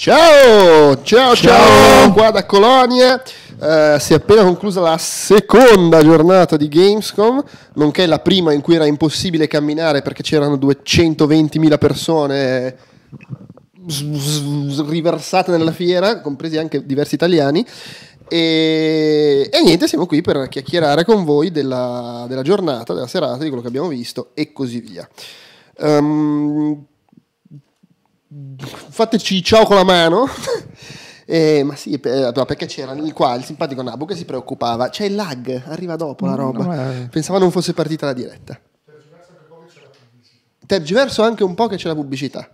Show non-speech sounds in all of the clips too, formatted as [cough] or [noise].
Ciao, ciao, ciao, ciao, qua da Colonia. Uh, si è appena conclusa la seconda giornata di Gamescom, nonché la prima in cui era impossibile camminare perché c'erano 220.000 persone riversate nella fiera, compresi anche diversi italiani. E, e, niente, siamo qui per chiacchierare con voi della, della, giornata, della serata, di quello che abbiamo visto e così via. Um, fateci ciao con la mano. [laughs] Eh, ma sì, eh, perché c'era lì qua il simpatico Nabu che si preoccupava. C'è il lag, arriva dopo la mm, roba. No, no, Pensava non fosse partita la diretta. Tergiverso anche un po' che c'è la pubblicità.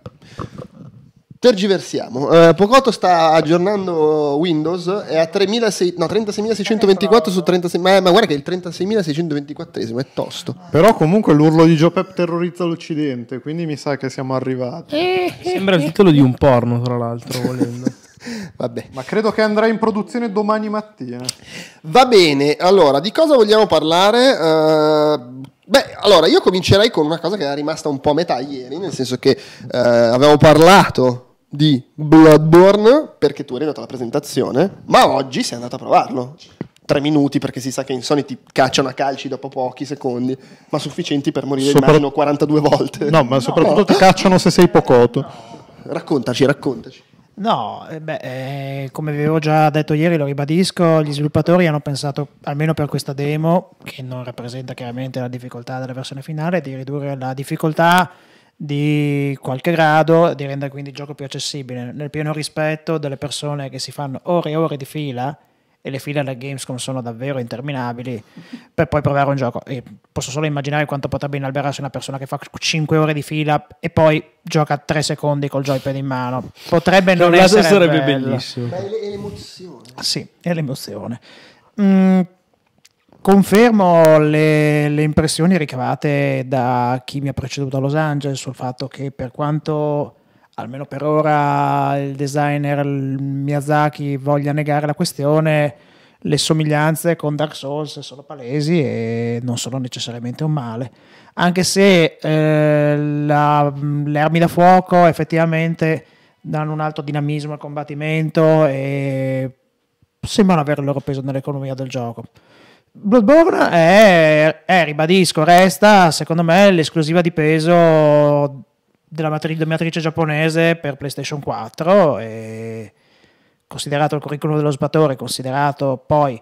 Tergiversiamo. Uh, Pocotto sta aggiornando Windows, è a 36, no, 36.624 su 36, ma, ma, guarda che il 36.624 è tosto. Però comunque l'urlo di Joe Pep terrorizza l'Occidente, quindi mi sa che siamo arrivati. Eh, eh, Sembra il titolo di un porno, tra l'altro, volendo. [laughs] Vabbè. Ma credo che andrà in produzione domani mattina. Va bene, allora di cosa vogliamo parlare? Uh, beh, allora io comincerei con una cosa che era rimasta un po' a metà ieri, nel senso che uh, avevo parlato di Bloodborne perché tu eri andato alla presentazione, ma oggi sei andato a provarlo. Tre minuti perché si sa che in Sony ti cacciano a calci dopo pochi secondi, ma sufficienti per morire Sopra... in 42 volte. No, ma soprattutto no. ti cacciano se sei pocoto. Raccontaci, raccontaci. No, eh beh, eh, come avevo già detto ieri, lo ribadisco, gli sviluppatori hanno pensato, almeno per questa demo, che non rappresenta chiaramente la difficoltà della versione finale, di ridurre la difficoltà di qualche grado, di rendere quindi il gioco più accessibile, nel pieno rispetto delle persone che si fanno ore e ore di fila e le file alla Gamescom sono davvero interminabili per poi provare un gioco. E posso solo immaginare quanto potrebbe inalberarsi una persona che fa 5 ore di fila e poi gioca 3 secondi col joypad in mano. Potrebbe cioè, non Però essere sarebbe bello. bellissimo. Beh, è l'emozione. Sì, è l'emozione. Mm, Confermo le, le, impressioni ricavate da chi mi ha preceduto a Los Angeles sul fatto che per quanto, almeno per ora, il designer Miyazaki voglia negare la questione, le somiglianze con Dark Souls sono palesi e non sono necessariamente un male. Anche se eh, la, le armi da fuoco effettivamente danno un alto dinamismo al combattimento e sembrano avere il loro peso nell'economia del gioco. Bloodborne è, eh, è, eh, ribadisco, resta secondo me l'esclusiva di peso della matrice, dominatrice giapponese per PlayStation 4 e considerato il curriculum dello sbatore, considerato poi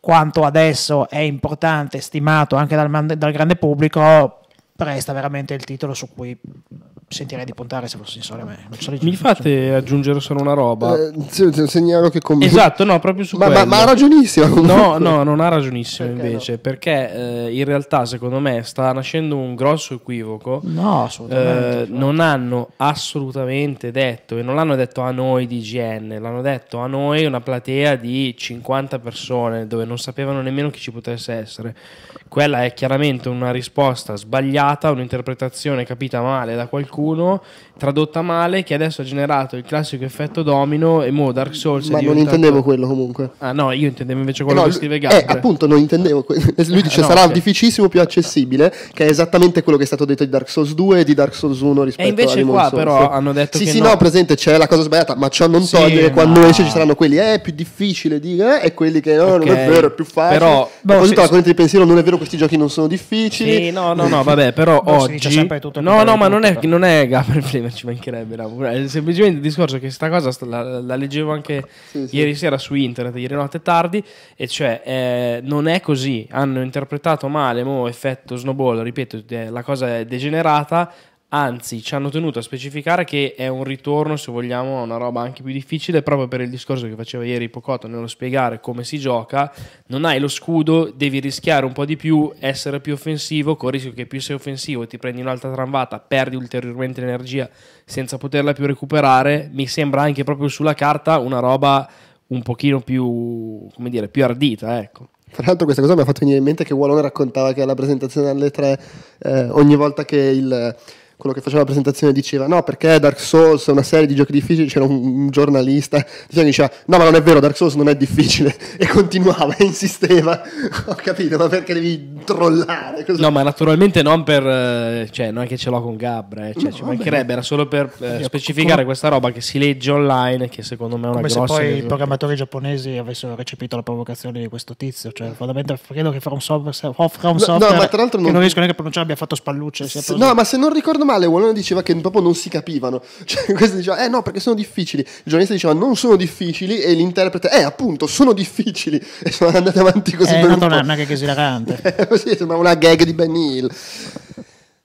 quanto adesso è importante, stimato anche dal, dal grande pubblico, resta veramente il titolo su cui sentirei di puntare se fossi in sole me. Mi fate aggiungere solo una roba? Eh, segnalo che con Esatto, no, proprio su ma, ma, ma, ha ragionissimo. No, no, non ha ragionissimo perché invece, no? perché eh, in realtà secondo me sta nascendo un grosso equivoco. No, assolutamente. Eh, cioè. non hanno assolutamente detto, e non l'hanno detto a noi di IGN, l'hanno detto a noi una platea di 50 persone dove non sapevano nemmeno chi ci potesse essere. Quella è chiaramente una risposta sbagliata sbagliata, un'interpretazione capita male da qualcuno, tradotta male, che adesso ha generato il classico effetto domino e mo Dark Souls... Ma non intendevo quello comunque. Ah no, io intendevo invece eh, quello eh no, che scrive Gabriel. Eh, appunto, non intendevo quello. [laughs] Ah, lui dice no, sarà okay. difficilissimo, più accessibile, che è esattamente quello che è stato detto di Dark Souls 2 e di Dark Souls 1 rispetto a... E invece a qua Souls. però hanno detto... Sì, sì, no. no. presente, c'è la cosa sbagliata, ma ciò non sì, toglie che quando esce ci saranno quelli, eh, più difficile, di, eh, e quelli che no, okay. non è vero, è più facile. Però... Boh, a proposito della corrente di pensiero, non è vero questi giochi non sono difficili. Sì, no, no, no, vabbè, però Beh, oggi... no, no, ma non è, non è Gabriel [laughs] Flemmer, ci mancherebbe. No. È semplicemente il discorso che questa cosa la, la leggevo anche sì, ieri sera su internet, ieri notte tardi, e cioè eh, non è così. Hanno interpretato male, mo effetto snowball, ripeto, la cosa è degenerata, Anzi, ci hanno tenuto a specificare che è un ritorno, se vogliamo, a una roba anche più difficile, proprio per il discorso che faceva ieri Pocotto nello spiegare come si gioca. Non hai lo scudo, devi rischiare un po' di più, essere più offensivo, con il rischio che più sei offensivo ti prendi un'altra tramvata, perdi ulteriormente l'energia senza poterla più recuperare. Mi sembra anche proprio sulla carta una roba un pochino più, come dire, più ardita, ecco. Tra l'altro questa cosa mi ha fatto venire in mente che Wallone raccontava che alla presentazione alle tre eh, ogni volta che il quello che faceva la presentazione diceva no perché Dark Souls è una serie di giochi difficili, c'era un, giornalista che diceva no ma non è vero Dark Souls non è difficile [laughs] e continuava e [laughs] insisteva, [laughs] ho capito ma perché devi trollare? Così. No ma naturalmente non per, eh, cioè non è che ce l'ho con Gabra, eh, cioè, no, ci mancherebbe, era solo per eh, specificare questa roba che si legge online che secondo me è una Come grossa... Come se poi i programmatori giapponesi avessero recepito la provocazione di questo tizio, cioè fondamentalmente credo che From Software, from software no, no, ma tra l'altro non... non riesco neanche a pronunciare abbia fatto spallucce. Se, no ma se non ricordo male giornale Wallone diceva che proprio non si capivano. [laughs] Cioè, questo diceva, eh no, perché sono difficili. Il giornalista diceva, non sono difficili, e l'interprete, eh appunto, sono difficili. [laughs] E sono andati avanti così è eh, per un po'. È una gag esilarante. Eh, così, sembra una gag di Ben Hill. E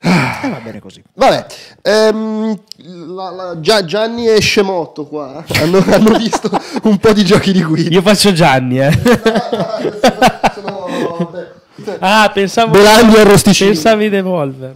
eh, va bene così. Vabbè, ehm, la, la, Gia, Gianni e Scemotto qua eh. hanno, [laughs] hanno visto un po' di giochi di guida. Io faccio Gianni, eh. ah, pensavo... Belandi e Rosticini. Pensavi di Devolver.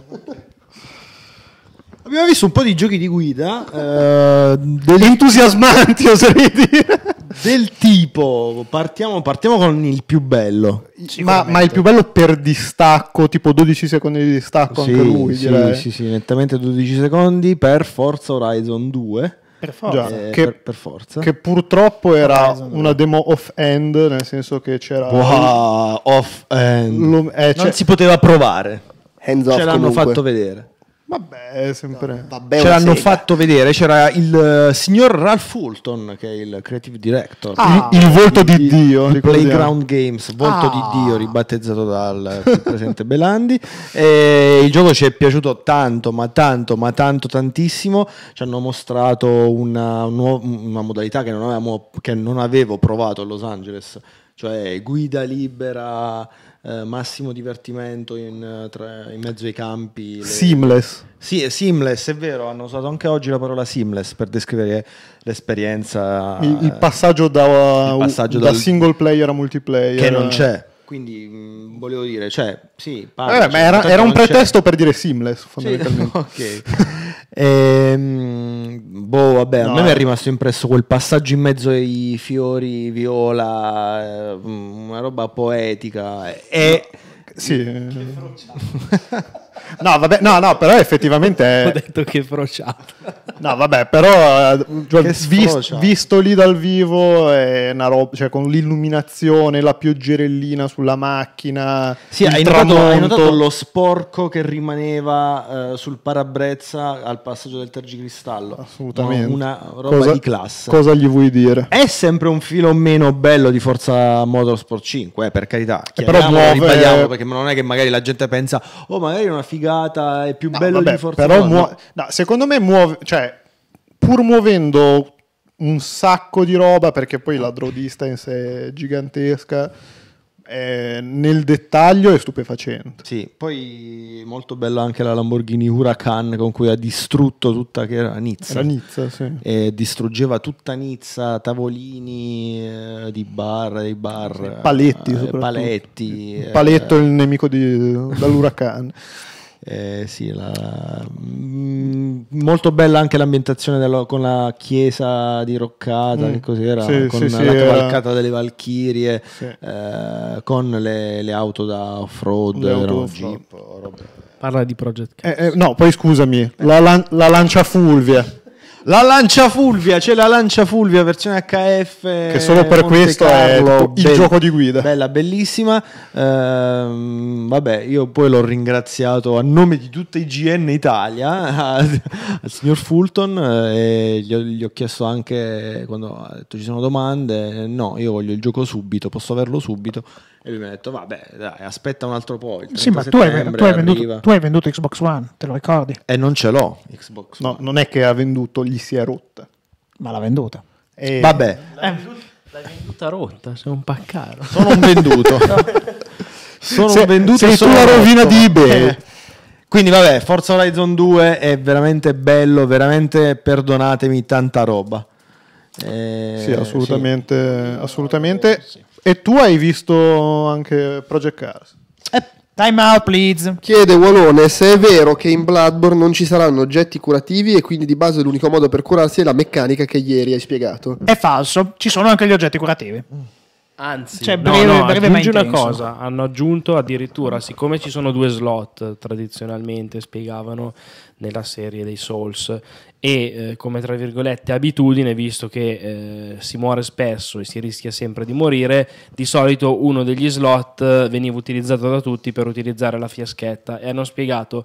Abbiamo visto un po' di giochi di guida eh, entusiasmanti, [laughs] oserei dire. Del tipo, partiamo, partiamo con il più bello. Ma, ma, il più bello per distacco, tipo 12 secondi di distacco sì, anche lui. Sì, direi. sì, sì, nettamente 12 secondi per Forza Horizon 2. Per forza. Già, eh, che, per, per forza. che, purtroppo era Horizon una demo off-end, nel senso che c'era... Wow, off-end. Eh, non si poteva provare. Hands off Ce l'hanno comunque. fatto vedere. Vabbè, sempre. vabbè, ce l'hanno sega. fatto vedere, c'era il uh, signor Ralph Fulton che è il creative director. Ah, il, il, volto di il, Dio. Il Playground Games, volto ah. di Dio, ribattezzato dal eh, presidente Belandi. E il gioco ci è piaciuto tanto, ma tanto, ma tanto, tantissimo. Ci hanno mostrato una, una modalità che non, avevamo, che non avevo provato a Los Angeles, cioè guida libera eh, massimo divertimento in, eh, tra, in, mezzo ai campi. Le... Seamless. Sì, è seamless, è vero, hanno usato anche oggi la parola seamless per descrivere l'esperienza. Il, il eh, passaggio da, il uh, passaggio da dal... single player a multiplayer. Che non c'è. Quindi mh, mm, volevo dire, cioè, sì, parla, eh, cioè, era, era, un pretesto c'è. per dire seamless, [laughs] fondamentalmente. Sì, ok. [laughs] Ehm, boh, vabbè, no. a me mi è rimasto impresso quel passaggio in mezzo ai fiori viola, ehm, una roba poetica. E... No. Sì. Che [laughs] No, vabbè, no, no, però effettivamente è... Ho detto che è frociato. No, vabbè, però eh, cioè, vis, visto lì dal vivo è una roba, cioè con l'illuminazione, la pioggerellina sulla macchina, Sì, hai notato, hai notato, lo sporco che rimaneva eh, sul parabrezza al passaggio del tergicristallo. Assolutamente. No, una roba cosa, di classe. Cosa gli vuoi dire? È sempre un filo meno bello di Forza Motorsport 5, eh, per carità. Eh, però muove... perché non è che magari la gente pensa "Oh, magari non è figata, è più no, bello vabbè, di Forza però muo- no, secondo me muove, cioè, pur muovendo un sacco di roba, perché poi la draw distance è gigantesca, eh, nel dettaglio è stupefacente. Sì, poi molto bella anche la Lamborghini Huracan con cui ha distrutto tutta che era Nizza. Era Nizza, sì. E distruggeva tutta Nizza, tavolini eh, di bar, di bar sì, paletti, eh, paletti. Paletto è eh. il nemico di, dell'Huracan. [laughs] Eh, sì, la, mm, molto bella anche l'ambientazione della, con la chiesa diroccata, mm. che cos'era, sì, con sì, la sì, cavalcata eh, delle Valchirie, eh, con le, le, auto da off-road, auto off-road Parla di Project Cars. Eh, eh, no, poi scusami, la, la, la lancia Fulvia. La lancia Fulvia, c'è la lancia Fulvia versione HF. Che solo per Monte questo Carlo, è il bella, gioco di guida. Bella, bellissima. Ehm, vabbè, io poi l'ho ringraziato a nome di tutta IGN Italia [laughs] al signor Fulton eh, e gli ho, gli ho, chiesto anche quando ha detto ci sono domande. No, io voglio il gioco subito, posso averlo subito. E lui mi ha detto, vabbè, dai, aspetta un altro po'. sì, ma tu hai, tu, hai venduto, tu hai, venduto, Xbox One, te lo ricordi? E non ce l'ho, Xbox One. No, non è che ha venduto, gli si è rotta. Ma l'ha venduta. E... Vabbè. L'hai venduta, rotta, sei un paccaro. Sono un venduto. [laughs] sono se, un venduto. Sei sulla rovina rotto. di eBay. Eh. Quindi vabbè, Forza Horizon 2 è veramente bello, veramente perdonatemi tanta roba. Eh, sì, assolutamente, sì. assolutamente. Sì. E tu hai visto anche Project Cars? Eh, time out, please. Chiede Walone se è vero che in Bloodborne non ci saranno oggetti curativi e quindi di base l'unico modo per curarsi è la meccanica che ieri hai spiegato. È falso, ci sono anche gli oggetti curativi. Mm. Anzi, cioè, breve, no, no, breve aggiungi una cosa, hanno aggiunto addirittura, siccome ci sono due slot tradizionalmente, spiegavano nella serie dei Souls, e eh, come tra virgolette abitudine, visto che eh, si muore spesso e si rischia sempre di morire, di solito uno degli slot eh, veniva utilizzato da tutti per utilizzare la fiaschetta e hanno spiegato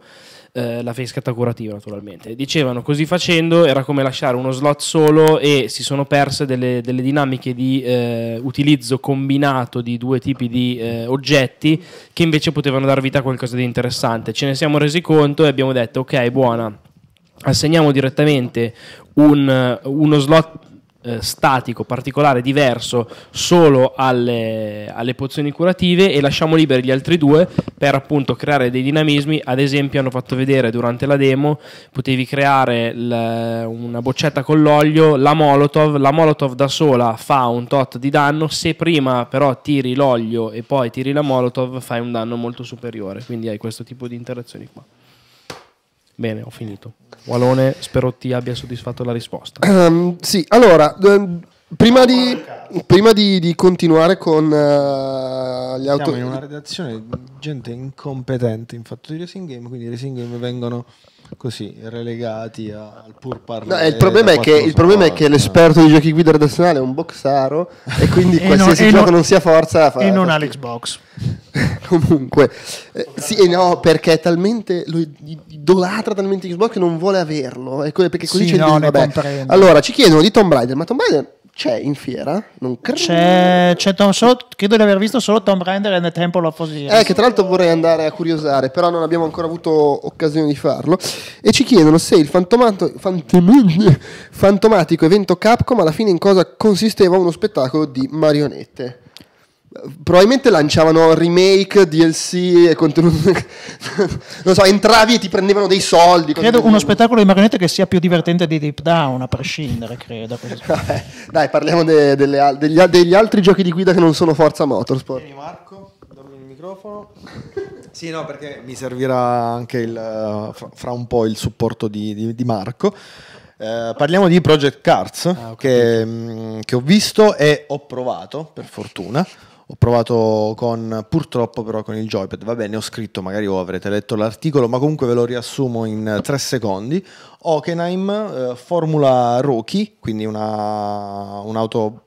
eh, la facecata curativa naturalmente. Dicevano così facendo era come lasciare uno slot solo e si sono perse delle, delle dinamiche di eh, utilizzo combinato di due tipi di eh, oggetti che invece potevano dar vita a qualcosa di interessante. Ce ne siamo resi conto e abbiamo detto ok buona, assegniamo direttamente un, uno slot eh, statico, particolare, diverso solo alle, alle, pozioni curative e lasciamo liberi gli altri due per appunto creare dei dinamismi. Ad esempio, hanno fatto vedere durante la demo: potevi creare l, una boccetta con l'olio, la molotov. La molotov da sola fa un tot di danno. Se prima però tiri l'olio e poi tiri la molotov, fai un danno molto superiore. Quindi hai questo tipo di interazioni qua. Bene, ho finito. Walone, spero ti abbia soddisfatto la risposta. Um, sì, allora, ehm, prima, di, prima di, di continuare con uh, gli autori... Siamo in una redazione di gente incompetente in fatto di Racing Game, quindi i Racing Game vengono così relegati a, al pur parlare. No, il problema, è che, il problema è che, l'esperto di giochi guida redazionale è un boxaro e quindi [laughs] e qualsiasi non, gioco non, sia forza fa, e non Alex Box. [laughs] Comunque, eh, sì e no, perché è talmente lui idolatra talmente Xbox che non vuole averlo. Ecco, perché così sì, c'è no, il Allora, ci chiedono di Tomb Raider, ma Tomb Raider c'è in fiera? Non credo. C'è, c'è Tom, solo, credo di aver visto solo Tom Render e The Temple of Osiris. Eh, che tra l'altro vorrei andare a curiosare, però non abbiamo ancora avuto occasione di farlo. E ci chiedono se il fantomatico evento Capcom alla fine in cosa consisteva uno spettacolo di marionette. Probabilmente lanciavano remake, DLC e contenuti. [laughs] non so, entravi e ti prendevano dei soldi. Credo uno contenuti. spettacolo di marionette che sia più divertente di Deep Down, a prescindere, credo. [laughs] Vabbè, dai, parliamo de, delle, degli, degli, altri giochi di guida che non sono Forza Motorsport. Vieni Marco, dammi il microfono. [laughs] sì, no, perché mi servirà anche il, eh, fra un po' il supporto di, di, di Marco. Eh, parliamo di Project Cards ah, okay. che, mm, che ho visto e ho provato, per fortuna ho provato con, purtroppo però con il joypad, va bene, ho scritto, magari oh, avrete letto l'articolo, ma comunque ve lo riassumo in tre secondi. Hockenheim, eh, Formula Rookie, quindi una, un'auto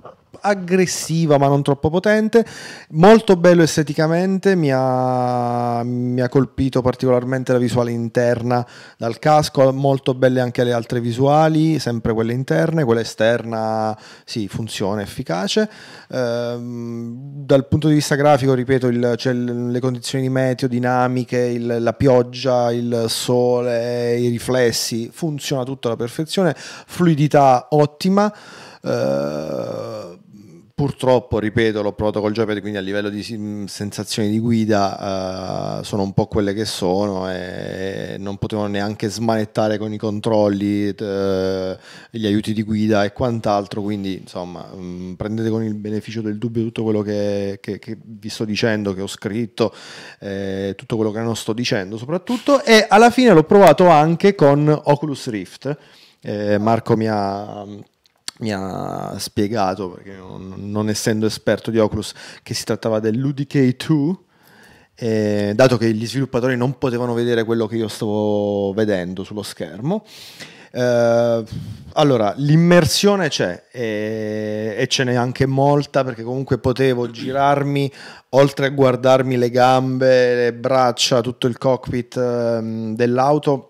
aggressiva ma non troppo potente, molto bello esteticamente, mi ha, mi ha colpito particolarmente la visuale interna dal casco, molto belle anche le altre visuali, sempre quelle interne, quella esterna sì, funziona, efficace. Ehm, dal punto di vista grafico, ripeto, il, cioè le condizioni di meteo, dinamiche, il, la pioggia, il sole, i riflessi, funziona tutto alla perfezione, fluidità ottima. Uh, Purtroppo, ripeto, l'ho provato col joypad, quindi a livello di sensazioni di guida eh, sono un po' quelle che sono e non potevo neanche smanettare con i controlli, eh, gli aiuti di guida e quant'altro, quindi insomma mh, prendete con il beneficio del dubbio tutto quello che, che, che vi sto dicendo, che ho scritto, eh, tutto quello che non sto dicendo soprattutto e alla fine l'ho provato anche con Oculus Rift. Eh, Marco mi ha mi ha spiegato, perché non, non, essendo esperto di Oculus, che si trattava dell'UDK2, eh, dato che gli sviluppatori non potevano vedere quello che io stavo vedendo sullo schermo. Eh, allora, l'immersione c'è e, e ce n'è anche molta perché comunque potevo girarmi oltre a guardarmi le gambe, le braccia, tutto il cockpit ehm, eh, dell'auto.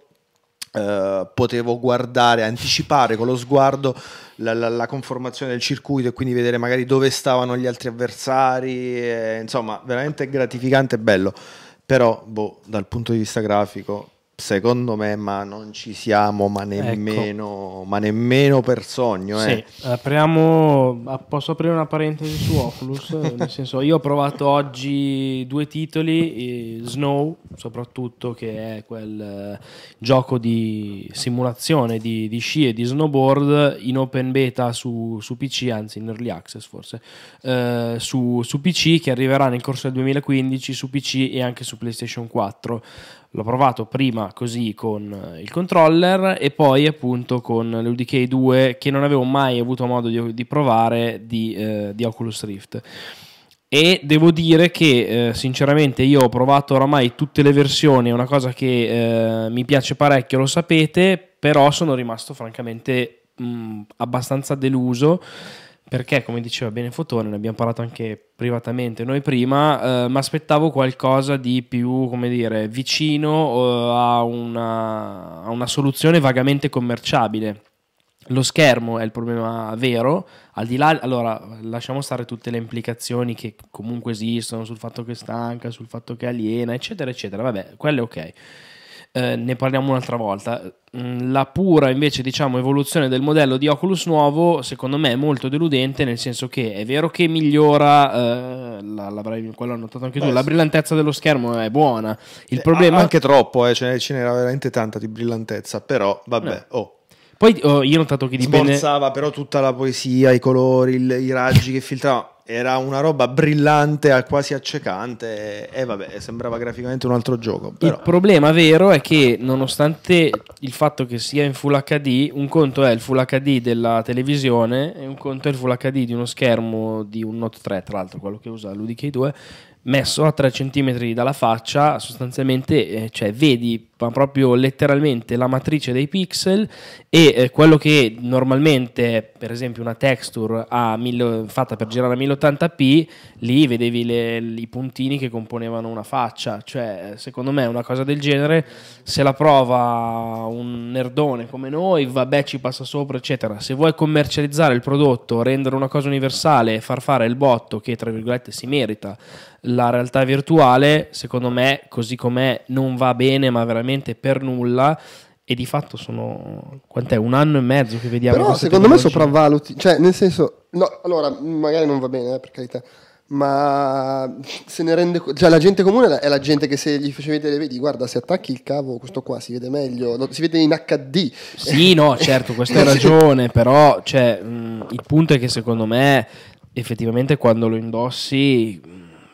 potevo guardare, anticipare con lo sguardo la, la, la, conformazione del circuito e quindi vedere magari dove stavano gli altri avversari, e, eh, insomma veramente gratificante e bello, però boh, dal punto di vista grafico Secondo me, ma non ci siamo, ma ecco. nemmeno, ecco. ma nemmeno per sogno. Eh. Sì, apriamo, ah, posso aprire una parentesi su Oculus? [laughs] Nel senso, io ho provato oggi due titoli, Snow soprattutto, che è quel eh, gioco di simulazione di, di sci e di snowboard in open beta su, su PC, anzi in early access forse, eh, su, su PC che arriverà nel corso del 2015 su PC e anche su PlayStation 4. L'ho provato prima così con eh, il controller e poi appunto con l'UDK 2 che non avevo mai avuto modo di, di provare di, eh, di, Oculus Rift. E devo dire che eh, sinceramente io ho provato oramai tutte le versioni, è una cosa che eh, mi piace parecchio, lo sapete, però sono rimasto francamente mh, mm, abbastanza deluso perché come diceva bene Fotone, ne abbiamo parlato anche privatamente noi prima, eh, mi aspettavo qualcosa di più, come dire, vicino eh, a, una, a una soluzione vagamente commerciabile lo schermo è il problema vero, al di là, allora lasciamo stare tutte le implicazioni che comunque esistono sul fatto che stanca, sul fatto che aliena, eccetera, eccetera, vabbè, quello è ok. Eh, ne parliamo un'altra volta. Mm, la pura invece diciamo evoluzione del modello di Oculus nuovo secondo me è molto deludente nel senso che è vero che migliora, eh, l'avrai, quello notato anche tu, Beh, la brillantezza dello schermo è buona, il eh, problema... Anche troppo, eh, ce n'era veramente tanta di brillantezza, però vabbè, no. oh poi oh, io ho notato che dipende... Sforzava però tutta la poesia, i colori, il, i raggi che filtrava. Era una roba brillante, quasi accecante e vabbè, sembrava graficamente un altro gioco. Però. Il problema vero è che nonostante il fatto che sia in Full HD, un conto è il Full HD della televisione e un conto è il Full HD di uno schermo di un Note 3, tra l'altro quello che usa l'UDK2 messo a 3 cm dalla faccia, sostanzialmente eh, cioè, vedi proprio letteralmente la matrice dei pixel e eh, quello che normalmente, per esempio, una texture mille, fatta per girare a 1080p, lì vedevi le, i puntini che componevano una faccia. Cioè, secondo me, una cosa del genere, se la prova un nerdone come noi, vabbè, ci passa sopra, eccetera. Se vuoi commercializzare il prodotto, rendere una cosa universale e far fare il botto che, tra virgolette, si merita la realtà virtuale, secondo me, così com'è, non va bene, ma veramente per nulla. E di fatto sono quant'è? un anno e mezzo che vediamo. Però secondo me sopravvaluti, cioè nel senso, no, allora magari non va bene, eh, per carità ma se ne rende conto, cioè la gente comune è la gente che se gli facevi vedere, vedi, guarda, se attacchi il cavo, questo qua si vede meglio, si vede in HD. Sì, no, certo, questa è [laughs] ragione, però cioè, mh, il punto è che secondo me effettivamente quando lo indossi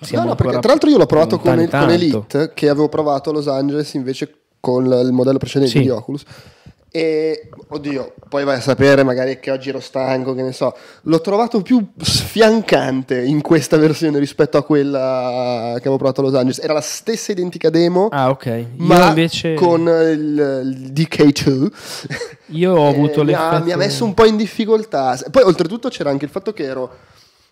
siamo no, no, perché tra l'altro io l'ho provato con, il, con, Elite, che avevo provato a Los Angeles invece con il modello precedente sì. di Oculus. E oddio, poi vai a sapere magari che oggi ero stanco, che ne so. L'ho trovato più sfiancante in questa versione rispetto a quella che avevo provato a Los Angeles. Era la stessa identica demo, ah, okay. ma invece... con il, il, DK2. Io ho [laughs] avuto le. mi ha messo un po' in difficoltà. Poi oltretutto c'era anche il fatto che ero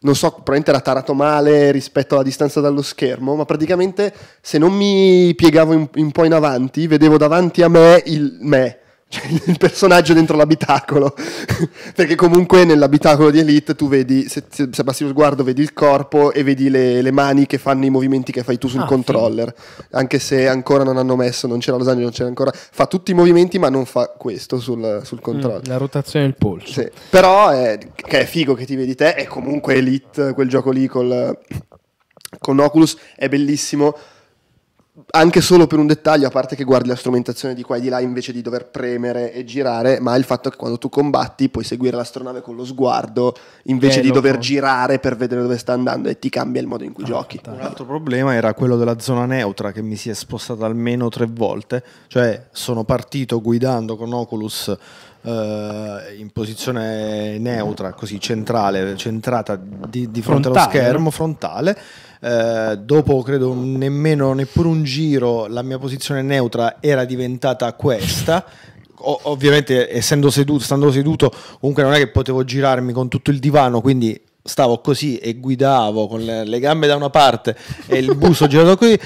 non so, probabilmente era tarato male rispetto alla distanza dallo schermo, ma praticamente se non mi piegavo un, po' in avanti, vedevo davanti a me il me, cioè, [laughs] il personaggio dentro l'abitacolo. [laughs] Perché comunque nell'abitacolo di Elite tu vedi, se, se, se passi lo sguardo, vedi il corpo e vedi le, le, mani che fanno i movimenti che fai tu sul ah, controller. Sì. Anche se ancora non hanno messo, non c'era Los Angeles, non c'era ancora. Fa tutti i movimenti, ma non fa questo sul, sul mm, controller. Mm, la rotazione del polso. Sì. Però è, è, figo che ti vedi te. È comunque Elite, quel gioco lì col, con Oculus, è bellissimo anche solo per un dettaglio, a parte che guardi la strumentazione di qua e di là invece di dover premere e girare, ma il fatto che quando tu combatti puoi seguire l'astronave con lo sguardo invece eh, di dover girare per vedere dove sta andando e ti cambia il modo in cui ah, giochi. Un altro problema era quello della zona neutra che mi si è spostata almeno tre volte, cioè sono partito guidando con Oculus eh, in posizione neutra, così centrale, centrata di, di fronte frontale. allo schermo, frontale. Eh, dopo credo nemmeno neppure un giro la mia posizione neutra era diventata questa o- ovviamente essendo seduto stando seduto comunque non è che potevo girarmi con tutto il divano quindi stavo così e guidavo con le, le gambe da una parte e il busto girato così.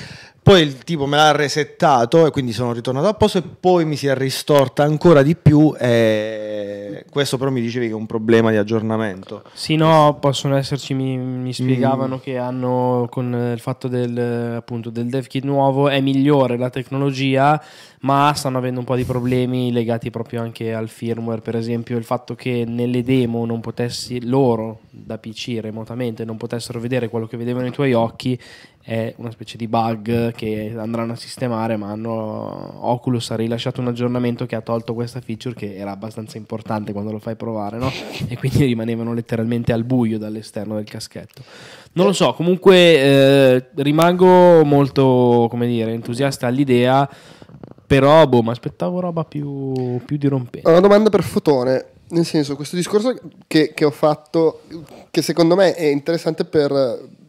Poi il tipo me l'ha resettato e quindi sono ritornato a posto e poi mi si è ristorta ancora di più e questo però mi dicevi che è un problema di aggiornamento. Sì, no, possono esserci, mi, mi spiegavano mm. che hanno con il fatto del, appunto, del dev kit nuovo è migliore la tecnologia ma stanno avendo un po' di problemi legati proprio anche al firmware, per esempio il fatto che nelle demo non potessi loro da PC remotamente non potessero vedere quello che vedevano i tuoi occhi è una specie di bug che andranno a sistemare, ma hanno... Oculus ha rilasciato un aggiornamento che ha tolto questa feature che era abbastanza importante quando lo fai provare, no? [laughs] E quindi rimanevano letteralmente al buio dall'esterno del caschetto. Non lo eh. so, comunque eh, rimango molto, come dire, entusiasta all'idea, però boh, mi aspettavo roba più, più dirompente. Una domanda per Fotone nel senso, questo discorso che, che, ho fatto, che secondo me è interessante per,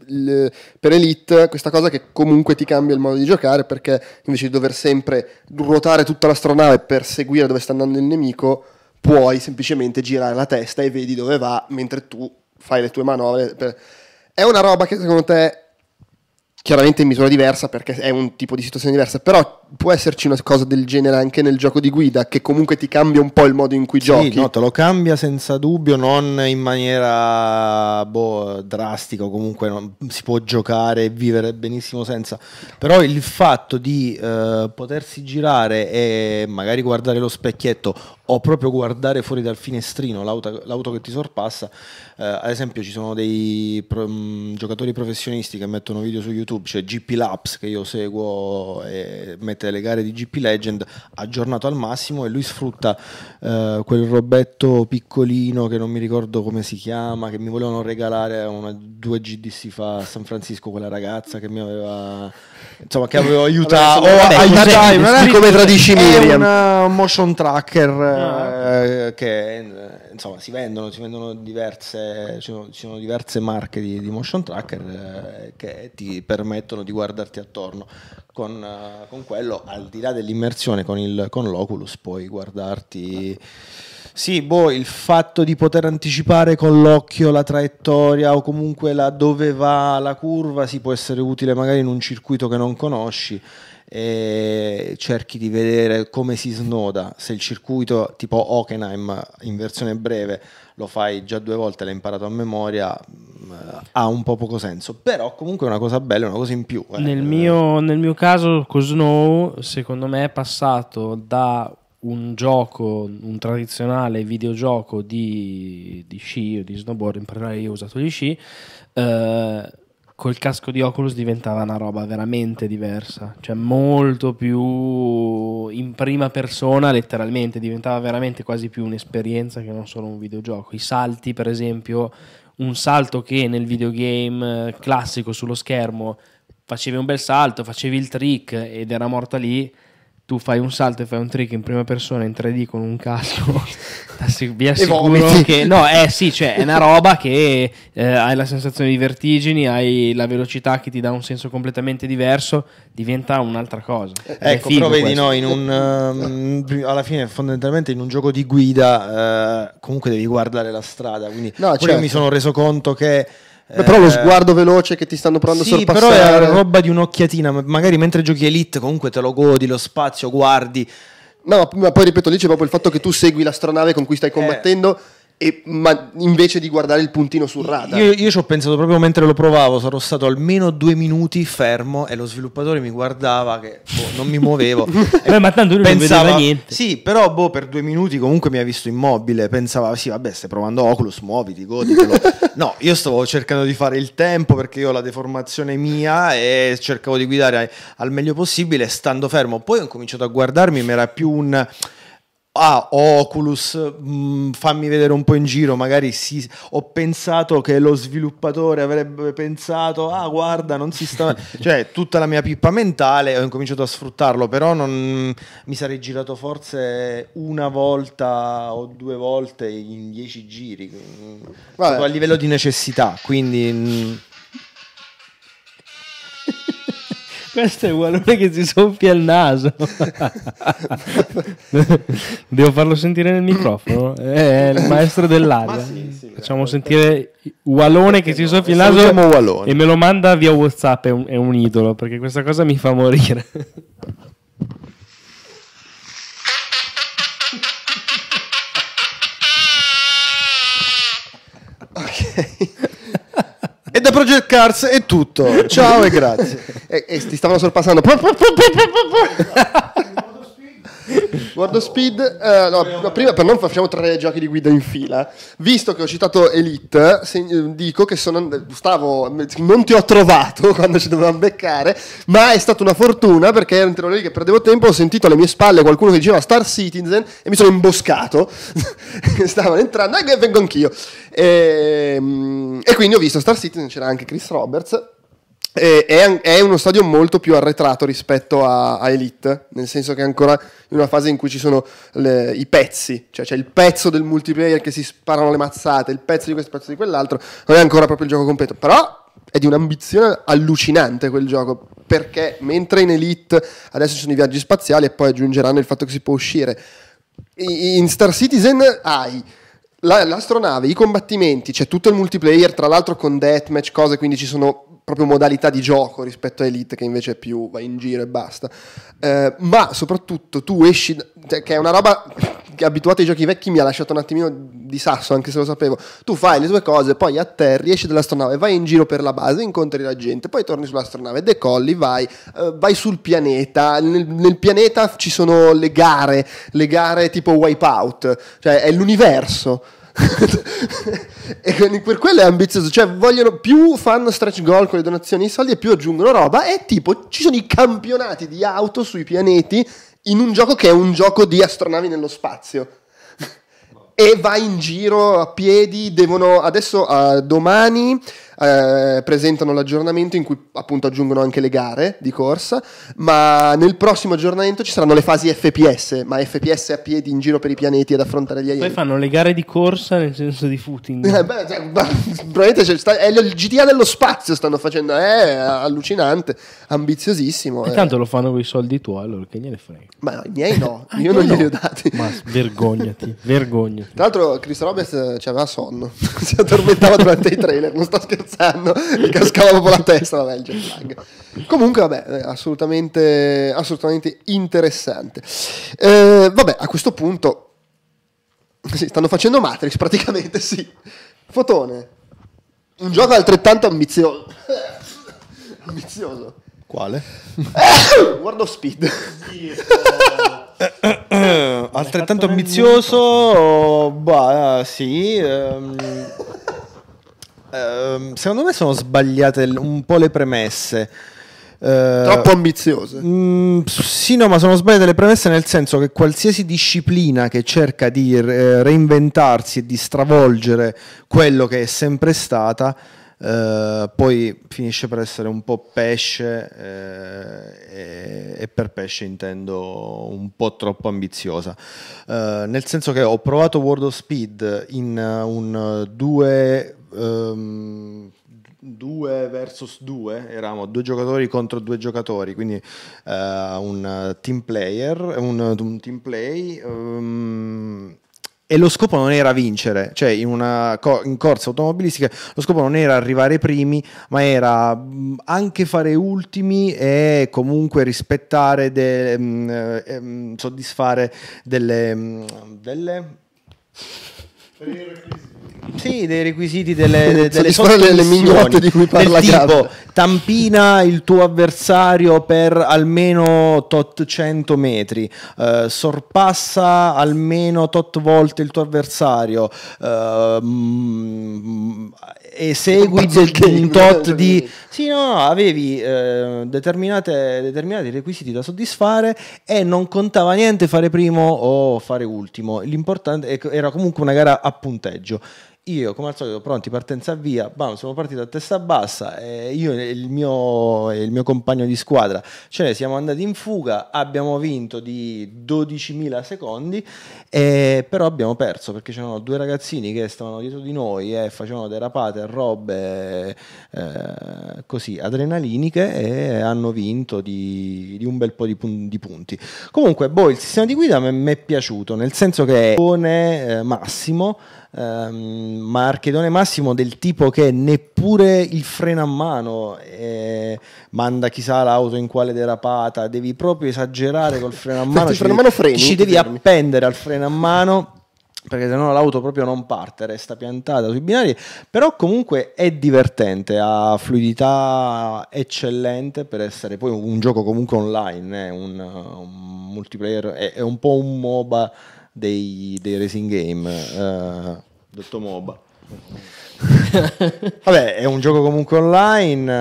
l- per Elite questa cosa che comunque ti cambia il modo di giocare perché invece di dover sempre ruotare tutta l'astronave per seguire dove sta andando il nemico, puoi semplicemente girare la testa e vedi dove va mentre tu fai le tue manovre. Per... È una roba che secondo te chiaramente in misura diversa perché è un tipo di situazione diversa, però può esserci una cosa del genere anche nel gioco di guida che comunque ti cambia un po' il modo in cui sì, giochi. No, te lo cambia senza dubbio, non in maniera boh, drastica, comunque non, si può giocare e vivere benissimo senza, però il fatto di eh, potersi girare e magari guardare lo specchietto o proprio guardare fuori dal finestrino l'auto, l'auto che ti sorpassa. Eh, ad esempio, ci sono dei pro, mh, mm, giocatori professionisti che mettono video su YouTube, c'è cioè GP Labs che io seguo e mette le gare di GP Legend aggiornato al massimo e lui sfrutta eh, quel robetto piccolino che non mi ricordo come si chiama, che mi volevano regalare una, due GDC fa a San Francisco quella ragazza che mi aveva insomma che avevo [laughs] aiutato, Vabbè, oh, aiutato, è come tradisci Miriam. È un eh, motion tracker che insomma si vendono, si vendono diverse, ci sono, ci sono diverse marche di, di motion tracker eh, che ti permettono di guardarti attorno. Con, eh, con quello, al di là dell'immersione con, il, con l'Oculus, puoi guardarti. Sì, boh, il fatto di poter anticipare con l'occhio la traiettoria o comunque la dove va la curva si può essere utile magari in un circuito che non conosci e cerchi di vedere come si snoda se il circuito tipo Hockenheim in versione breve lo fai già due volte, l'hai imparato a memoria, eh, ha un po' poco senso. Però comunque è una cosa bella, è una cosa in più. Eh. Nel, mio, nel, mio, caso, Cosnow, secondo me, è passato da un gioco, un tradizionale videogioco di, di sci o di snowboard, in particolare io ho usato gli sci, eh, col casco di Oculus diventava una roba veramente diversa, cioè molto più in prima persona letteralmente, diventava veramente quasi più un'esperienza che non solo un videogioco. I salti, per esempio, un salto che nel videogame eh, classico sullo schermo facevi un bel salto, facevi il trick ed era morta lì, tu fai un salto e fai un trick in prima persona in 3D con un casco, [laughs] vi assicuro che no, eh sì, cioè, è una roba che eh, hai la sensazione di vertigini, hai la velocità che ti dà un senso completamente diverso, diventa un'altra cosa. Eh, ecco, però vedi, no, un, um, alla fine fondamentalmente in un gioco di guida eh, comunque devi guardare la strada, quindi no, certo. io mi certo. sono reso conto che Beh, però lo eh, sguardo veloce che ti stanno provando sì, a sorpassare. Però è roba di un'occhiatina, magari mentre giochi Elite comunque te lo godi lo spazio, guardi. No, ma poi ripeto, lì c'è proprio il fatto che tu segui l'astronave con cui stai eh. combattendo. Eh e, ma invece di guardare il puntino sul radar. Io, io ci ho pensato proprio mentre lo provavo, sarò stato almeno due minuti fermo e lo sviluppatore mi guardava che boh, non mi muovevo. [laughs] Beh, ma tanto lui pensava, non vedeva niente. Sì, però boh, per due minuti comunque mi ha visto immobile, pensava sì vabbè stai provando Oculus, muoviti, goditelo. [laughs] no, io stavo cercando di fare il tempo perché io ho la deformazione mia e cercavo di guidare al meglio possibile stando fermo. Poi ho cominciato a guardarmi, mi era più un ah, Oculus, mh, mm, fammi vedere un po' in giro, magari sì, ho pensato che lo sviluppatore avrebbe pensato, ah guarda, non si sta... [laughs] cioè, tutta la mia pippa mentale ho incominciato a sfruttarlo, però non... mi sarei girato forse una volta o due volte in dieci giri, mm, a livello di necessità, quindi... Mh... Mm, Questo è un che si soffia il naso. [laughs] Devo farlo sentire nel microfono. Eh, è il maestro dell'aria. Ma sì, sì, Facciamo sentire Walone che si soffia il naso e me lo manda via WhatsApp. È un, è un idolo perché questa cosa mi fa morire. [laughs] ok. Project Cars è tutto. Ciao e grazie. [laughs] e, e ti stavano sorpassando. [laughs] Guardo [laughs] Speed, eh, no, prima per non facciamo tre giochi di guida in fila, visto che ho citato Elite, se, eh, dico che sono, Gustavo, non ti ho trovato [laughs] quando ci dovevamo beccare, ma è stata una fortuna perché ero in lì che perdevo tempo, ho sentito alle mie spalle qualcuno che diceva Star Citizen e mi sono imboscato, [laughs] stavano entrando e vengo anch'io. E, ehm, e quindi ho visto Star Citizen, c'era anche Chris Roberts eh, è, è, uno stadio molto più arretrato rispetto a, a, Elite, nel senso che è ancora in una fase in cui ci sono le, i pezzi, cioè c'è il pezzo del multiplayer che si sparano le mazzate, il pezzo di questo, il pezzo di quell'altro, non è ancora proprio il gioco completo, però è di un'ambizione allucinante quel gioco, perché mentre in Elite adesso ci sono i viaggi spaziali e poi aggiungeranno il fatto che si può uscire, in Star Citizen hai l'astronave, i combattimenti, c'è tutto il multiplayer, tra l'altro con deathmatch, cose, quindi ci sono proprio modalità di gioco rispetto a Elite che invece è più vai in giro e basta. Eh, ma soprattutto tu esci, cioè, che è una roba che abituato ai giochi vecchi mi ha lasciato un attimino di sasso, anche se lo sapevo. Tu fai le tue cose, poi atterri, esci dall'astronave, vai in giro per la base, incontri la gente, poi torni sull'astronave, decolli, vai, eh, vai sul pianeta. Nel, nel, pianeta ci sono le gare, le gare tipo Wipeout, cioè è l'universo [laughs] e quindi per quello è ambizioso. Cioè, vogliono più fanno stretch goal con le donazioni i soldi e più aggiungono roba. E tipo, ci sono i campionati di auto sui pianeti in un gioco che è un gioco di astronavi nello spazio e vai in giro a piedi, devono adesso uh, domani eh, presentano l'aggiornamento in cui appunto aggiungono anche le gare di corsa, ma nel prossimo aggiornamento ci saranno le fasi FPS, ma FPS a piedi in giro per i pianeti ad affrontare gli alieni. Poi fanno le gare di corsa nel senso di footing. [laughs] Eh, beh, cioè, bah, probabilmente sta, è il GTA dello spazio stanno facendo, è eh, allucinante, ambiziosissimo. E eh. tanto lo fanno con i soldi tuoi, allora che gliene frega. Ma i miei no, [laughs] ah, io non glieli ho dati. Ma vergognati, vergognati. Tra l'altro, Chris Roberts cioè, aveva sonno, [laughs] si addormentava durante i trailer. Non sto scherzando, gli cascava proprio la testa. Vabbè, il jet lag. Comunque, vabbè, eh, assolutamente, assolutamente interessante. Eh, vabbè, a questo punto, sì, stanno facendo Matrix praticamente. Sì, fotone, un gioco altrettanto ambizioso. ambizioso. Quale? [coughs] World of Speed. Sì, eh, eh, eh, eh, altrettanto ambizioso, bah, sì. Um, um, secondo me sono sbagliate un po' le premesse. Uh, Troppo ambiziose. Mm, sì, no, ma sono sbagliate le premesse nel senso che qualsiasi disciplina che cerca di re- reinventarsi e di stravolgere quello che è sempre stata eh, poi finisce per essere un po' pesce eh, e, e, per pesce intendo un po' troppo ambiziosa. Eh, nel senso che ho provato World of Speed in eh, un 2 eh, 2 ehm, versus 2 eravamo due giocatori contro due giocatori quindi uh, un team player un, un team play um, e lo scopo non era vincere, cioè in una co- in corsa automobilistica lo scopo non era arrivare primi, ma era anche fare ultimi e comunque rispettare, de- ehm, ehm, soddisfare delle, delle cioè, sì, dei requisiti delle, de, [laughs] delle delle mignotte di cui parla del tipo, tampina il tuo avversario per almeno tot 100 metri, eh, sorpassa almeno tot volte il tuo avversario, eh, mm, esegui un tot di... Sì, no, no avevi eh, determinati requisiti da soddisfare e non contava niente fare primo o fare ultimo. L'importante ecco, era comunque una gara a punteggio. Io, come al solito, pronti, partenza via, bam, siamo partiti a testa bassa, eh, io e il mio, il mio compagno di squadra ce ne siamo andati in fuga, abbiamo vinto di 12.000 secondi, eh, però abbiamo perso perché c'erano due ragazzini che stavano dietro di noi e eh, facevano derapate, robe eh, così adrenaliniche e hanno vinto di, di un bel po' di, pun- di, punti. Comunque, boh, il sistema di guida mi m- è piaciuto, nel senso che è eh, massimo um, ehm, Marchedone Massimo del tipo che neppure il freno a mano eh, manda chissà l'auto in quale derapata, devi proprio esagerare col freno a [laughs] mano, ci, freno devi, mano freni, ci devi fermi. appendere al freno a mano perché se no l'auto proprio non parte, resta piantata sui binari, però comunque è divertente, ha fluidità eccellente per essere poi un gioco comunque online, è eh, un, un multiplayer, è, è un po' un MOBA dei, dei racing game, uh, eh, detto MOBA. Vabbè, è un gioco comunque online,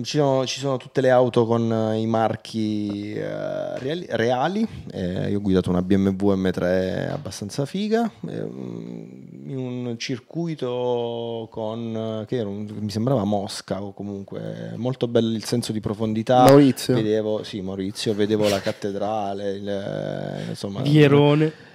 eh, ci sono, ci sono tutte le auto con eh, i marchi eh, reali. reali. Eh, io ho guidato una BMW M3 abbastanza figa, eh, in un circuito con, che un, mi sembrava Mosca o comunque, molto bello il senso di profondità. Maurizio. Vedevo, sì, Maurizio, vedevo la cattedrale, il, insomma... Vierone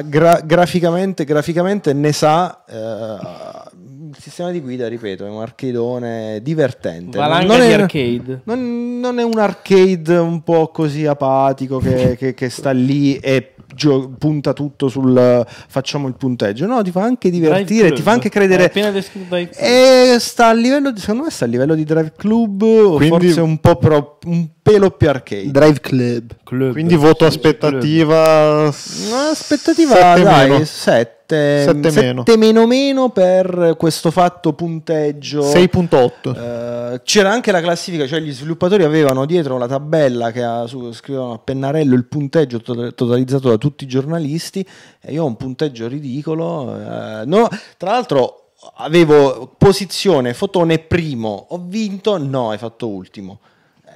gra- graficamente, graficamente, ne sa. Eh, il sistema di guida, ripeto, è un arcadone divertente. Valanga non, è, arcade. Non, non, è un arcade un po' così apatico che, che, che sta lì e gio- punta tutto sul facciamo il punteggio, no, ti fa anche divertire, Drive ti fa anche credere. E eh, sta a livello, di, secondo me sta a livello di Drive Club, Quindi... forse un po' pro, un pelo più arcade. Drive Club. club. Quindi voto aspettativa. Aspettativa 7 dai, meno. 7. meno. meno. per questo fatto punteggio 6.8 uh, eh, c'era anche la classifica cioè gli sviluppatori avevano dietro la tabella che ha, su, scrivevano a pennarello il punteggio totalizzato da tutti i giornalisti e io ho un punteggio ridicolo. Eh, no, tra l'altro avevo posizione fotone primo, ho vinto, no, hai fatto ultimo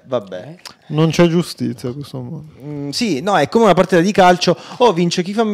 vabbè. Non c'è giustizia questo mondo. Mm, sì, no, è come una partita di calcio. Oh, vince chi, fa,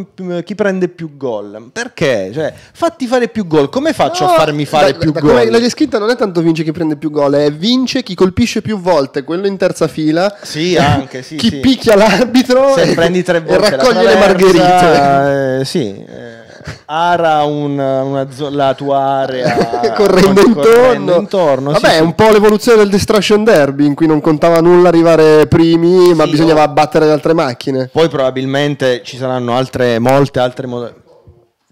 chi prende più gol. Perché? Cioè, fatti fare più gol. Come faccio no, a farmi fare da, più da, gol? Come l'hai descritta non è tanto vince chi prende più gol, è vince chi colpisce più volte, quello in terza fila. Sì, [laughs] anche, sì, chi sì. picchia l'arbitro Se e, prendi tre volte e raccoglie le margherite. Eh, sì. Eh ara una, una, la tua area [laughs] correndo, no, intorno. correndo intorno. Vabbè, sì, è un po' l'evoluzione del distraction Derby in cui non contava nulla arrivare primi, sì, ma bisognava no. battere le altre macchine. Poi probabilmente ci saranno altre, molte altre modalità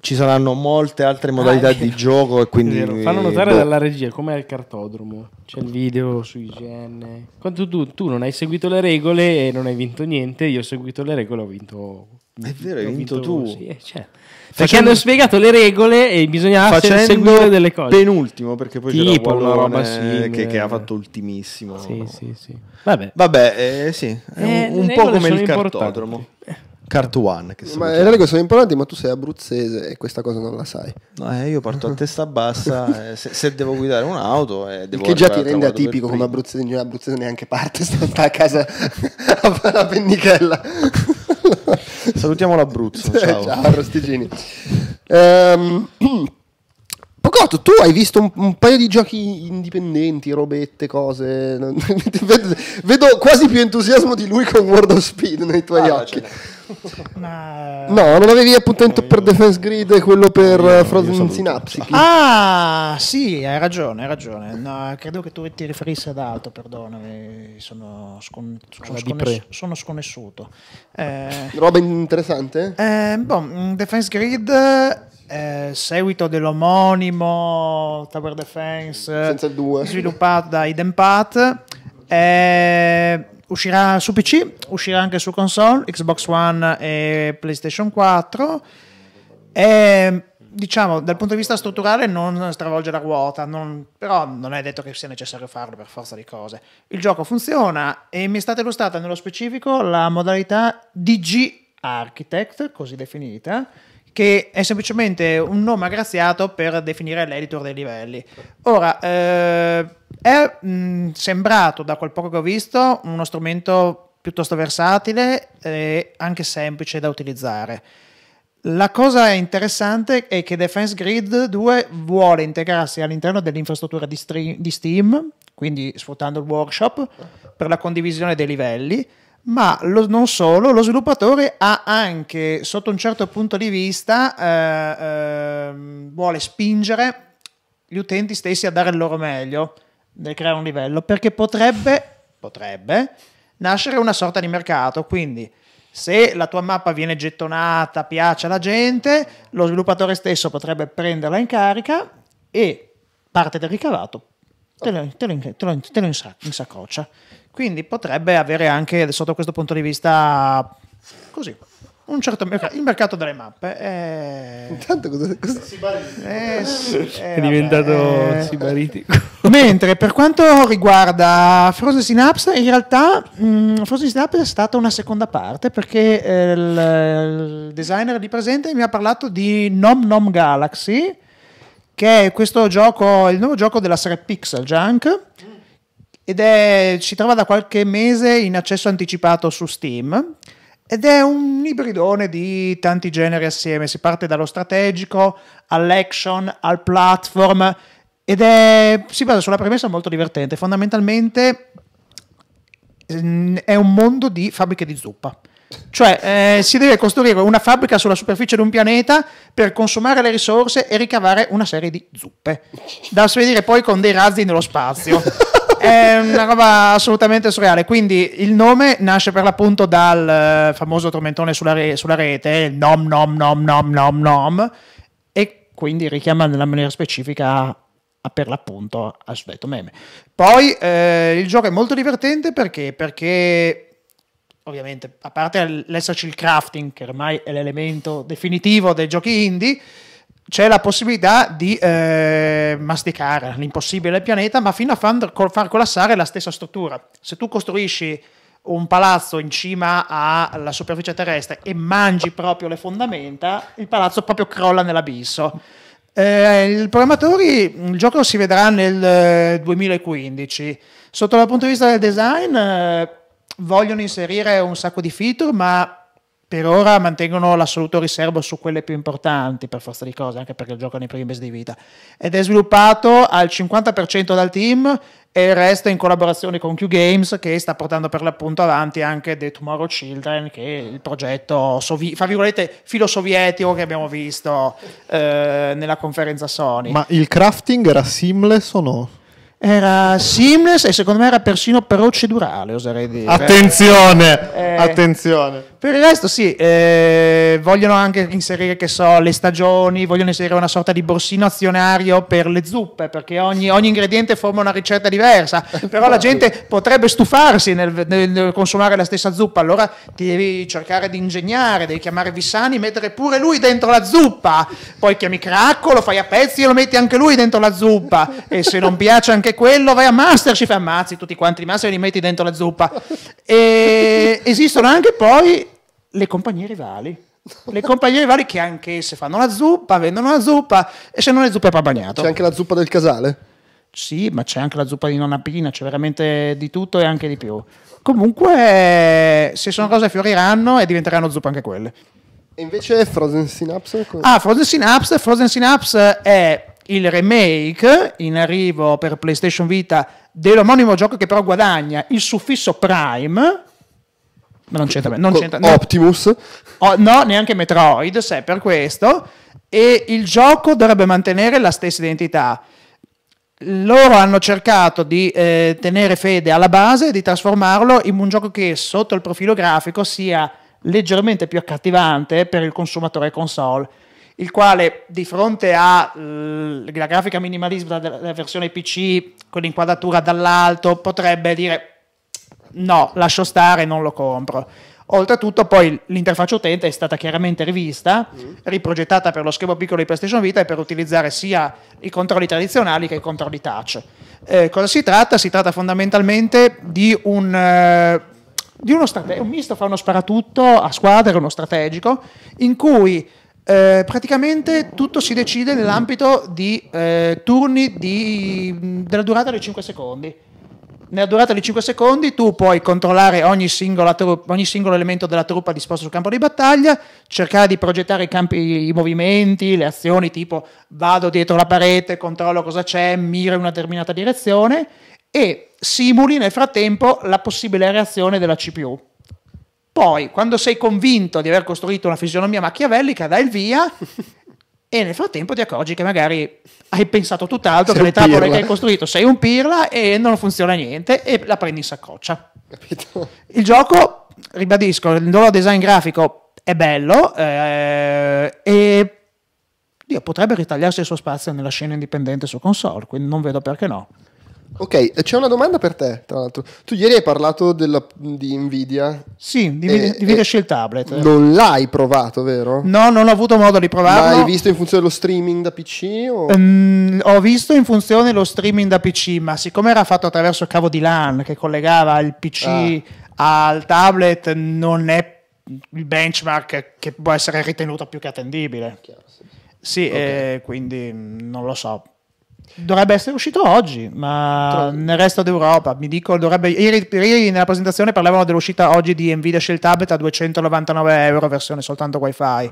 ci saranno molte altre ah, modalità ah, di gioco e quindi fanno notare boh. dalla regia com'è il cartodromo c'è il video su IGN quando tu, tu, non hai seguito le regole e non hai vinto niente io ho seguito le regole e ho vinto è vero, hai vinto, vinto tu. Sì, eh, cioè. Perché hanno spiegato le regole e bisognava seguire delle cose. Penultimo, perché poi tipo, c'era una roba che, che ha fatto ultimissimo. Sì, no? sì, sì. Vabbè, Vabbè eh, sì. è eh, un, un po' come il cartodromo. Cart One. Che ma le regole sono importanti, ma tu sei abruzzese e questa cosa non la sai. No, eh, io parto a testa bassa. [laughs] Eh, se, se, devo guidare un'auto, eh, devo che già ti rende atipico come abruzzese. In abruzzese neanche parte, sta a casa [laughs] a fare la pennichella. [laughs] Salutiamo l'Abruzzo. [laughs] Ciao, ciao Rosticini. Um, [clears throat] Pocotto, tu hai visto un, un, paio di giochi indipendenti, robette, cose. [laughs] vedo, quasi più entusiasmo di lui con World of Speed nei tuoi ah, occhi. Ma... No, non avevi appuntamento no, per Defense Grid e quello per io, eh, Frozen io Synapse. Ah, sì, hai ragione, hai ragione. No, credo che tu ti riferissi ad altro, perdonami, sono, scon- sono, sconnes- sono sconnessuto. Eh... Roba interessante? Eh, boh, mm, Defense Grid eh, seguito dell'omonimo Tower Defense sviluppato da Eden Path. Eh, uscirà su PC, uscirà anche su console, Xbox One e PlayStation 4. E diciamo dal punto di vista strutturale non stravolge la ruota, non, però non è detto che sia necessario farlo per forza di cose. Il gioco funziona e mi è stata illustrata nello specifico la modalità DG Architect, così definita, che è semplicemente un nome aggraziato per definire l'editor dei livelli. Ora, eh, è mh, mm, sembrato, da quel poco che ho visto, uno strumento piuttosto versatile e anche semplice da utilizzare. La cosa interessante è che Defense Grid 2 vuole integrarsi all'interno dell'infrastruttura di, stream, di Steam, quindi sfruttando il workshop, per la condivisione dei livelli, ma lo, non solo, lo sviluppatore ha anche, sotto un certo punto di vista, eh, eh, vuole spingere gli utenti stessi a dare il loro meglio nel creare un livello, perché potrebbe, potrebbe nascere una sorta di mercato, quindi se la tua mappa viene gettonata, piace alla gente, lo sviluppatore stesso potrebbe prenderla in carica e parte del ricavato te lo, te lo, te lo, te lo insaccoccia. Quindi potrebbe avere anche, sotto questo punto di vista, così, un Certo mercato, il mercato delle mappe è... Eh. Intanto cosa, cosa... Eh, è, eh, è, è diventato è... sibaritico. Mentre per quanto riguarda Frozen Synapse, in realtà mh, mm, Frozen Synapse è stata una seconda parte perché eh, il, il, designer lì presente mi ha parlato di Nom Nom Galaxy, che è questo gioco, il nuovo gioco della serie Pixel Junk. Mm ed è, si trova da qualche mese in accesso anticipato su Steam ed è un ibridone di tanti generi assieme, si parte dallo strategico all'action, al platform ed è, si basa sulla premessa molto divertente, fondamentalmente mm, è un mondo di fabbriche di zuppa. Cioè, eh, si deve costruire una fabbrica sulla superficie di un pianeta per consumare le risorse e ricavare una serie di zuppe, da spedire poi con dei razzi nello spazio è una roba assolutamente surreale. Quindi il nome nasce per l'appunto dal eh, famoso tormentone sulla, re- sulla rete, nom nom nom nom nom nom, e quindi richiama nella maniera specifica per l'appunto al suddetto meme. Poi eh, il gioco è molto divertente perché, perché ovviamente, a parte l'esserci il crafting, che ormai è l'elemento definitivo dei giochi indie, c'è la possibilità di eh, masticare l'impossibile pianeta, ma fino a far, collassare la stessa struttura. Se tu costruisci un palazzo in cima alla superficie terrestre e mangi proprio le fondamenta, il palazzo proprio crolla nell'abisso. Eh, I programmatori, il gioco si vedrà nel 2015. Eh, Sotto dal punto di vista del design, eh, vogliono inserire un sacco di feature, ma per ora mantengono l'assoluto riservo su quelle più importanti per forza di cose, anche perché giocano i primi mesi di vita. Ed è sviluppato al 50% dal team e il resto in collaborazione con Q Games che sta portando per l'appunto avanti anche The Tomorrow Children, che è il progetto sovi- fra virgolette filosovietico che abbiamo visto eh, nella conferenza Sony. Ma il crafting era seamless o no? era seamless e secondo me era persino procedurale, oserei dire. Attenzione, eh, attenzione. Per il resto sì, eh, vogliono anche inserire, che so, le stagioni, vogliono inserire una sorta di borsino azionario per le zuppe, perché ogni, ogni ingrediente forma una ricetta diversa, però la gente potrebbe stufarsi nel, nel, nel, consumare la stessa zuppa, allora ti devi cercare di ingegnare, devi chiamare Vissani, mettere pure lui dentro la zuppa, poi chiami Cracco, lo fai a pezzi e lo metti anche lui dentro la zuppa, e se non piace anche anche quello, vai a Masterchef, ammazzi tutti quanti i Masterchef e li metti dentro la zuppa. e esistono anche poi le compagnie rivali. Le compagnie rivali che anche anch'esse fanno la zuppa, vendono la zuppa e se non è zuppa è bagnato. C'è anche la zuppa del casale? Sì, ma c'è anche la zuppa di nonna Pina, c'è veramente di tutto e anche di più. Comunque, se sono cose fioriranno e diventeranno zuppa anche quelle. E invece Frozen Synapse? Ah, Frozen Synapse, Frozen Synapse è il remake in arrivo per PlayStation Vita dell'omonimo gioco che però guadagna il suffisso Prime. Ma non c'entra, non c'entra Optimus. Oh, no, neanche Metroid, se è per questo. E il gioco dovrebbe mantenere la stessa identità. Loro hanno cercato di eh, tenere fede alla base e di trasformarlo in un gioco che sotto il profilo grafico sia leggermente più accattivante per il consumatore console il quale di fronte alla eh, grafica minimalista della versione PC con l'inquadratura dall'alto potrebbe dire no, lascio stare, non lo compro. Oltretutto poi l'interfaccia utente è stata chiaramente rivista, mm. riprogettata per lo schermo piccolo di PlayStation Vita e per utilizzare sia i controlli tradizionali che i controlli touch. Eh, cosa si tratta? Si tratta fondamentalmente di un... Eh, di uno strate- un misto fa uno sparatutto a squadra uno strategico, in cui eh, praticamente tutto si decide nell'ambito di eh, turni di, della durata dei 5 secondi. Nella durata di 5 secondi tu puoi controllare ogni, tru- ogni singolo elemento della truppa disposto sul campo di battaglia, cercare di progettare i, campi, i movimenti, le azioni tipo vado dietro la parete, controllo cosa c'è, miro in una determinata direzione e simuli nel frattempo la possibile reazione della CPU. Poi, quando sei convinto di aver costruito una fisionomia machiavellica, dai il via e nel frattempo ti accorgi che magari hai pensato tutt'altro, sei che le tavole che hai costruito sei un pirla e non funziona niente e la prendi in saccoccia. Capito? Il gioco, ribadisco, il loro design grafico è bello eh, e Dio, potrebbe ritagliarsi il suo spazio nella scena indipendente su console, quindi non vedo perché no. Ok, c'è una domanda per te, tra l'altro. Tu ieri hai parlato della, di Nvidia. Sì, di, e, di Nvidia Shield Tablet. Non l'hai provato, vero? No, non ho avuto modo di provarlo. L'hai visto in funzione dello streaming da PC? O... Um, ho visto in funzione dello streaming da PC, ma siccome era fatto attraverso il cavo di LAN che collegava il PC ah. al tablet, non è il benchmark che può essere ritenuto più che attendibile. Chiaro, sì, sì okay. eh, quindi mm, non lo so Dovrebbe essere uscito oggi, ma Troppo. nel resto d'Europa, mi dico, dovrebbe... Ieri, nella presentazione parlavano dell'uscita oggi di Nvidia Shell Tablet a 299 euro, versione soltanto wifi.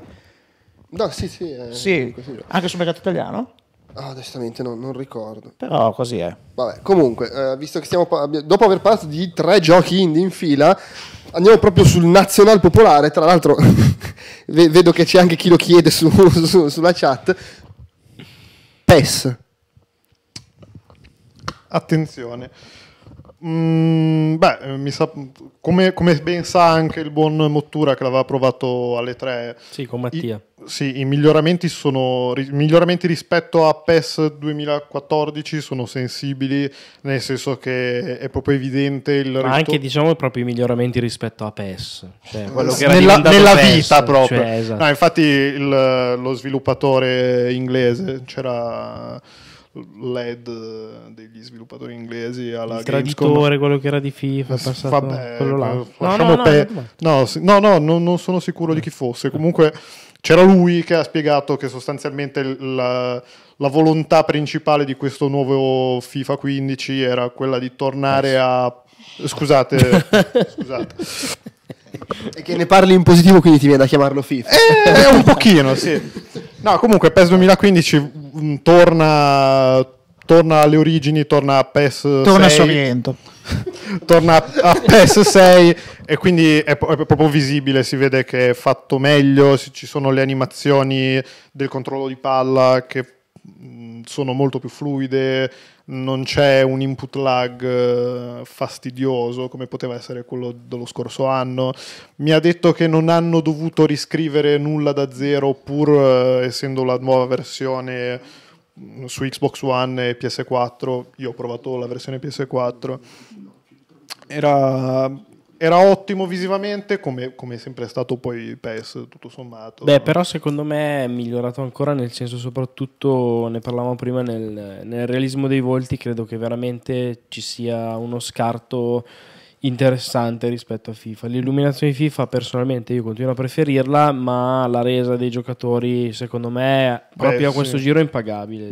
No, sì, sì. Eh, sì. Anche sul mercato italiano? Ah, onestamente no, non ricordo. Però così è. Vabbè, comunque, eh, visto che stiamo pa- dopo aver parlato di tre giochi indie in fila, andiamo proprio sul Nazional Popolare. Tra l'altro, [laughs] vedo che c'è anche chi lo chiede su, [laughs] su, sulla chat. PES attenzione. Mm, beh, eh, sa, come, come, ben sa anche il buon Mottura che l'aveva provato alle 3. Sì, con Mattia. I, sì, i miglioramenti, sono, i miglioramenti rispetto a PES 2014 sono sensibili, nel senso che è proprio evidente il... Ma ritor- anche diciamo proprio i miglioramenti rispetto a PES. Cioè, nella, nella PES, vita cioè, proprio. Cioè, esatto. no, infatti il, lo sviluppatore inglese c'era led eh, degli sviluppatori inglesi alla il traditore, Gamescom. quello che era di FIFA passato, vabbè, quello là. No, lasciamo no, pe- no, no, no, no, non sono sicuro di chi fosse eh. comunque c'era lui che ha spiegato che sostanzialmente la, la, volontà principale di questo nuovo FIFA 15 era quella di tornare a scusate, [laughs] scusate e che ne parli in positivo, quindi ti viene da chiamarlo FIFA. Eh, un pochino, sì. No, comunque PES 2015 mh, mm, torna, torna alle origini, torna a PES Torna a 6, Sorrento. [laughs] torna a PES 6 e quindi è, è proprio visibile, si vede che è fatto meglio, ci sono le animazioni del controllo di palla che Mm, sono molto più fluide, non c'è un input lag eh, fastidioso come poteva essere quello dello scorso anno. Mi ha detto che non hanno dovuto riscrivere nulla da zero pur eh, essendo la nuova versione mm, su Xbox One e PS4. Io ho provato la versione PS4. Era era ottimo visivamente, come, come sempre è stato poi PES, tutto sommato. Beh, però secondo me è migliorato ancora, nel senso soprattutto, ne parlavamo prima, nel, nel realismo dei volti, credo che veramente ci sia uno scarto interessante rispetto a FIFA. L'illuminazione di FIFA personalmente io continuo a preferirla, ma la resa dei giocatori secondo me proprio Beh, a questo giro è impagabile.